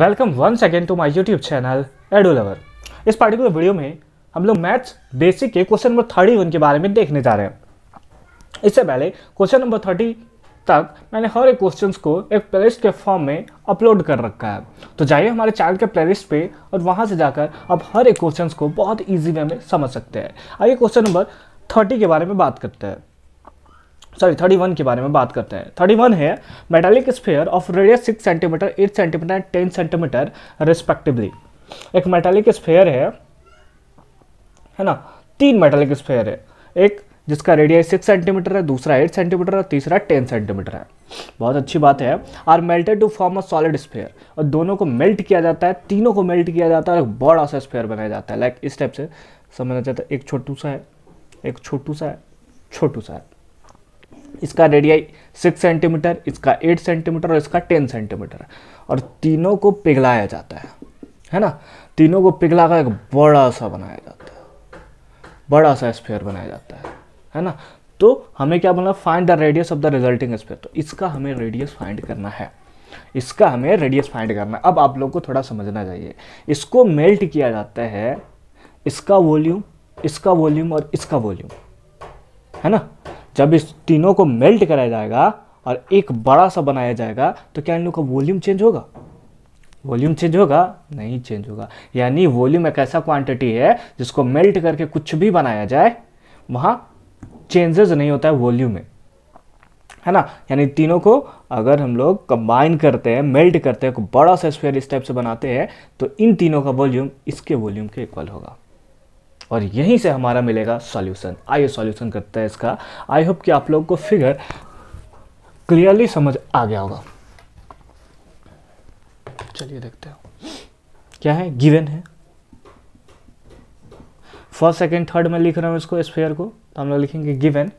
welcome one second to my YouTube channel Edu Lover इस particular video में हम लोग मैथ्स बेसिक के क्वेश्चन नंबर थर्टी वन के बारे में देखने जा रहे हैं इससे पहले क्वेश्चन नंबर थर्टी तक मैंने हर एक क्वेश्चन को एक प्लेलिस्ट के फॉर्म में अपलोड कर रखा है तो जाइए हमारे चैनल के प्लेलिस्ट पे और वहाँ से जाकर आप हर एक क्वेश्चन को बहुत ईजी वे में समझ सकते हैं आइए क्वेश्चन नंबर थर्टी के बारे में बात करते हैं सॉरी थर्टी वन के बारे में बात करते हैं थर्टी वन है metallic sphere of radius six centimeter eight centimeter and ten centimeter respectively एक मेटालिक स्फेयर है है ना तीन मेटालिक स्फेयर है एक जिसका रेडियस सिक्स सेंटीमीटर है दूसरा एट सेंटीमीटर है तीसरा टेन सेंटीमीटर है बहुत अच्छी बात है are melted to form a solid sphere और दोनों को मेल्ट किया जाता है तीनों को मेल्ट किया जाता है और बड़ा सा स्फेयर बनाया जाता है लाइक इस टाइप से समझना चाहता है एक छोटू सा है एक छोटू सा है छोटू सा है इसका रेडियाई सिक्स सेंटीमीटर इसका एट सेंटीमीटर और इसका टेन सेंटीमीटर और तीनों को पिघलाया जाता है है ना तीनों को पिघला कर एक बड़ा सा बनाया जाता है बड़ा सा स्फेयर बनाया जाता है है ना तो हमें क्या बोलना find the radius of the resulting sphere तो इसका हमें रेडियस फाइंड करना है इसका हमें रेडियस फाइंड करना है अब आप लोग को थोड़ा समझना चाहिए इसको मेल्ट किया जाता है इसका वॉल्यूम इसका वॉल्यूम और इसका वॉल्यूम है ना जब इस तीनों को मेल्ट कराया जाएगा और एक बड़ा सा बनाया जाएगा तो क्या इन लोगों का वॉल्यूम चेंज होगा वॉल्यूम चेंज होगा नहीं चेंज होगा यानी वॉल्यूम एक ऐसा क्वांटिटी है जिसको मेल्ट करके कुछ भी बनाया जाए वहाँ चेंजेस नहीं होता है वॉल्यूम में है ना यानी तीनों को अगर हम लोग कंबाइन करते हैं मेल्ट करते हैं बड़ा सा स्फेयर इस टाइप से बनाते हैं तो इन तीनों का वॉल्यूम इसके वॉल्यूम के इक्वल होगा और यहीं से हमारा मिलेगा सॉल्यूशन आइए सॉल्यूशन करते हैं इसका आई होप कि आप लोग को फिगर क्लियरली समझ आ गया होगा चलिए देखते हैं क्या है गिवन है फर्स्ट सेकेंड थर्ड में लिख रहा हूं इसको स्पेयर को तो हम लोग लिखेंगे गिवन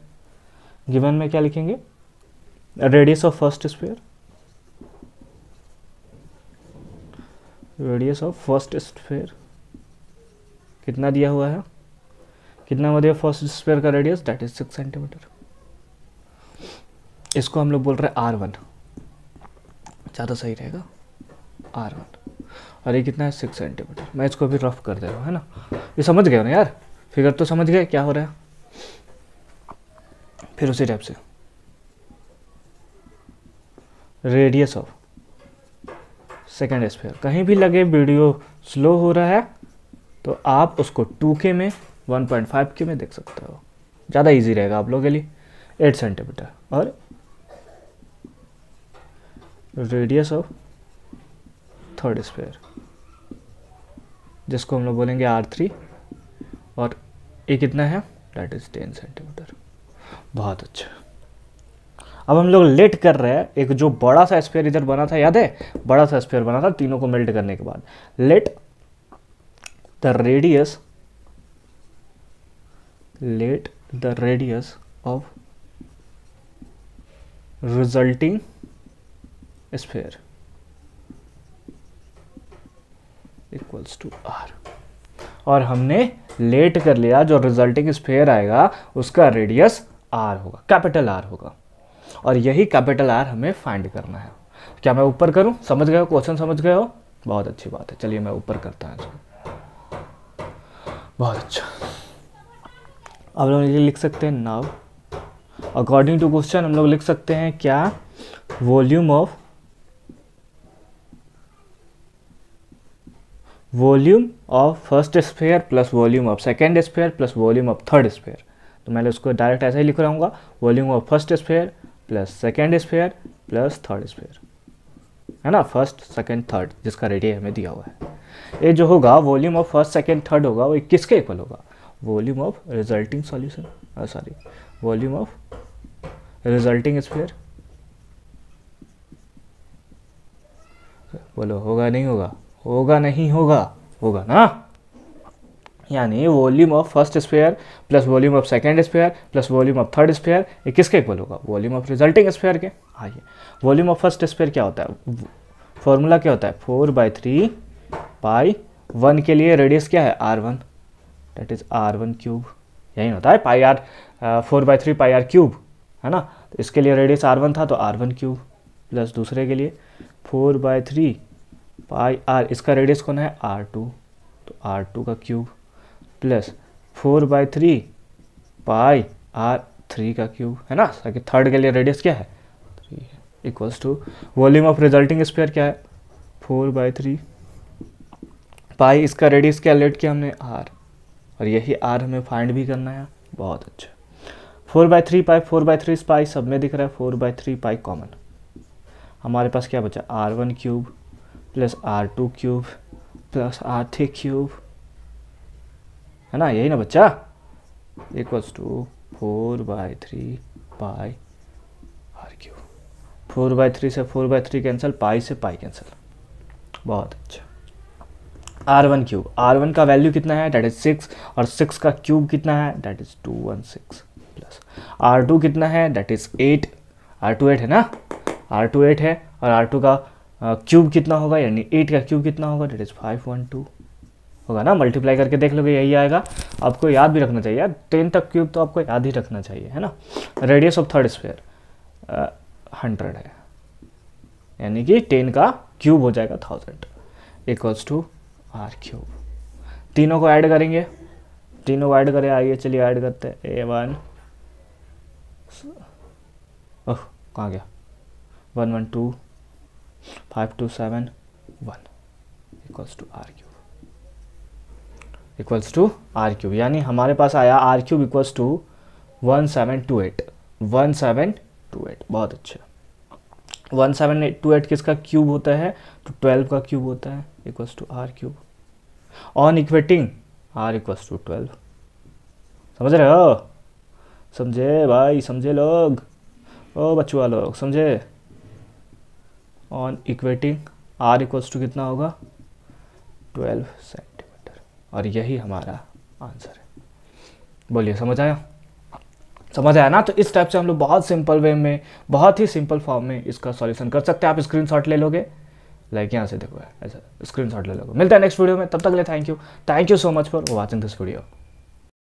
गिवन में क्या लिखेंगे radius of first sphere radius of first sphere कितना दिया हुआ है कितना दिया फर्स्ट स्क्वायर का radius that is six centimeter इसको हम लोग बोल रहे हैं आर वन ज़्यादा सही रहेगा आर वन और ये कितना है सिक्स सेंटीमीटर मैं इसको अभी रफ कर दे रहा हूँ है ना ये समझ गए ना यार फिगर तो समझ गए क्या हो रहा है फिर उसी टाइप से रेडियस ऑफ सेकेंड स्पेयर कहीं भी लगे वीडियो स्लो हो रहा है तो आप उसको 2K में 1.5K में देख सकते हो ज़्यादा इजी रहेगा आप लोगों के लिए 8 सेंटीमीटर और रेडियस ऑफ थर्ड स्पेयर जिसको हम लोग बोलेंगे आर थ्री और ये कितना है डेट इज़ टेन सेंटीमीटर बहुत अच्छा अब हम लोग लेट कर रहे हैं एक जो बड़ा सा स्पेयर इधर बना था याद है बड़ा सा स्पेयर बना था तीनों को मेल्ट करने के बाद let the radius let the radius of resulting sphere equals to R और हमने लेट कर लिया जो रिजल्टिंग स्पेयर आएगा उसका रेडियस आर होगा कैपिटल आर होगा और यही कैपिटल आर हमें फाइंड करना है क्या मैं ऊपर करूं समझ गए हो क्वेश्चन समझ गए हो बहुत अच्छी बात है चलिए मैं ऊपर करता हूँ बहुत अच्छा अब लोग ये लिख सकते हैं नाव अकॉर्डिंग टू क्वेश्चन हम लोग लिख सकते हैं क्या volume of volume of first sphere plus volume of second sphere plus volume of third sphere तो मैं उसको डायरेक्ट ऐसा ही लिख रहा हूँ volume of first sphere plus second sphere plus third sphere है ना फर्स्ट सेकेंड थर्ड जिसका रेडियस हमें दिया हुआ है ये जो होगा volume of first second third होगा वो किसके इक्वल होगा volume of resulting solution sorry volume of resulting sphere बोलो होगा नहीं होगा होगा नहीं होगा होगा ना यानी volume of first sphere plus volume of second sphere plus volume of third sphere ये किसके इक्वल होगा वॉल्यूम ऑफ रिजल्टिंग स्पेयर के आइए वॉल्यूम ऑफ फर्स्ट स्पेयर क्या होता है फॉर्मूला क्या होता है four by three pi one के लिए रेडियस क्या है R one that is R one cube यही होता है pi R four by three pi R cube है ना तो इसके लिए रेडियस आर वन था तो आर वन क्यूब प्लस दूसरे के लिए four by three pi R इसका रेडियस कौन है आर टू तो आर टू का cube plus four by three pi R three का क्यूब है ना ताकि थर्ड के लिए रेडियस क्या है थ्री है equals to volume of resulting sphere क्या है फोर बाई थ्री पाई इसका रेडियस क्या लेट किया हमने आर और यही आर हमें फाइंड भी करना है बहुत अच्छा four by three pi four by three pi सब में दिख रहा है four by three pi common हमारे पास क्या बचा R one cube plus R two cube plus R three cube है ना यही ना बच्चा equals to four by three pi R cube four by three से four by three cancel pi से पाई कैंसिल बहुत अच्छा R one cube R one का वैल्यू कितना है डेट इज सिक्स और सिक्स का क्यूब कितना है that is two one six plus R two कितना है that is eight R two eight है ना आर टू एट है और आर टू का क्यूब कितना होगा यानी एट का क्यूब कितना होगा that is five one two होगा ना मल्टीप्लाई करके देख लोगे यही आएगा आपको याद भी रखना चाहिए टेन तक क्यूब तो आपको याद ही रखना चाहिए है ना radius of third square hundred है यानी कि टेन का क्यूब हो जाएगा thousand equals to R cube तीनों को ऐड करेंगे तीनों को ऐड करें आइए चलिए ऐड करते हैं ए वन ओह कहाँ गया one one two five two seven one equals to R cube equals to R cube यानी हमारे पास आया R cube equals to one seven two eight one seven two eight बहुत अच्छा one seven eight two eight किसका cube होता है तो ट्वेल्व का क्यूब होता है equals to R cube on equating R equals to twelve समझ रहे हो समझे भाई समझे लोग ओ वाले लोग समझे on equating R equals to कितना होगा ट्वेल्व सेंट और यही हमारा आंसर है बोलिए समझ आया समझ आया ना तो इस टाइप से हम लोग बहुत सिंपल वे में बहुत ही सिंपल फॉर्म में इसका सॉल्यूशन कर सकते हैं आप स्क्रीनशॉट ले लोगे लाइक यहाँ से देखो ऐसा स्क्रीनशॉट ले लोगे मिलता है नेक्स्ट वीडियो में तब तक ले thank you thank you so much for watching this video